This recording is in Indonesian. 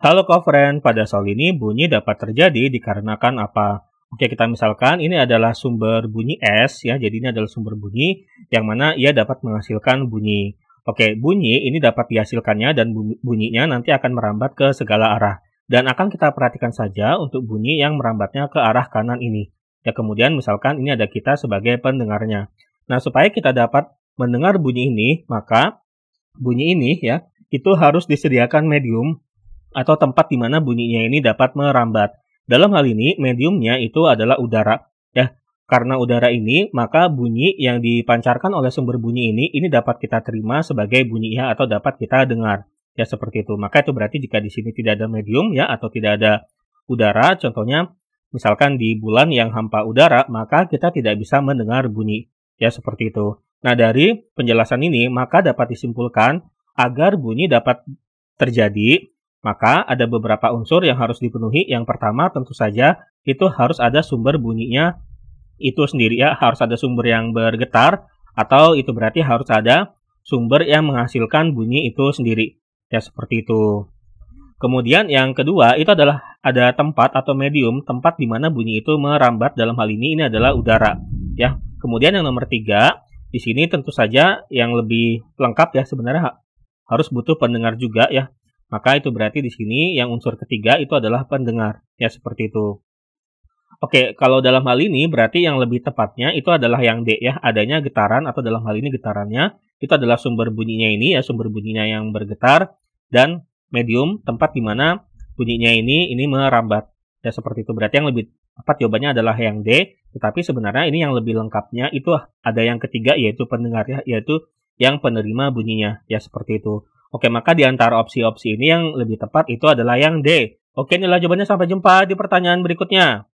Halo covariant pada soal ini bunyi dapat terjadi dikarenakan apa? Oke, kita misalkan ini adalah sumber bunyi S ya. Jadi ini adalah sumber bunyi yang mana ia dapat menghasilkan bunyi. Oke, bunyi ini dapat dihasilkannya dan bunyinya nanti akan merambat ke segala arah. Dan akan kita perhatikan saja untuk bunyi yang merambatnya ke arah kanan ini. Ya, kemudian misalkan ini ada kita sebagai pendengarnya. Nah, supaya kita dapat mendengar bunyi ini, maka bunyi ini ya, itu harus disediakan medium atau tempat di mana bunyinya ini dapat merambat. Dalam hal ini, mediumnya itu adalah udara. Ya, karena udara ini, maka bunyi yang dipancarkan oleh sumber bunyi ini, ini dapat kita terima sebagai bunyi ya atau dapat kita dengar. Ya, seperti itu. Maka itu berarti jika di sini tidak ada medium ya atau tidak ada udara, contohnya misalkan di bulan yang hampa udara, maka kita tidak bisa mendengar bunyi. Ya, seperti itu. Nah, dari penjelasan ini, maka dapat disimpulkan agar bunyi dapat terjadi, maka ada beberapa unsur yang harus dipenuhi. Yang pertama tentu saja itu harus ada sumber bunyinya itu sendiri ya, harus ada sumber yang bergetar atau itu berarti harus ada sumber yang menghasilkan bunyi itu sendiri. Ya seperti itu. Kemudian yang kedua itu adalah ada tempat atau medium tempat di mana bunyi itu merambat dalam hal ini ini adalah udara ya. Kemudian yang nomor tiga di sini tentu saja yang lebih lengkap ya sebenarnya harus butuh pendengar juga ya maka itu berarti di sini yang unsur ketiga itu adalah pendengar. Ya seperti itu. Oke, kalau dalam hal ini berarti yang lebih tepatnya itu adalah yang D ya, adanya getaran atau dalam hal ini getarannya itu adalah sumber bunyinya ini ya, sumber bunyinya yang bergetar dan medium tempat di mana bunyinya ini ini merambat. Ya seperti itu. Berarti yang lebih tepat jawabannya adalah yang D, tetapi sebenarnya ini yang lebih lengkapnya itu ada yang ketiga yaitu pendengar ya, yaitu yang penerima bunyinya ya seperti itu. Oke, maka di antara opsi-opsi ini yang lebih tepat itu adalah yang D. Oke, inilah jawabannya. Sampai jumpa di pertanyaan berikutnya.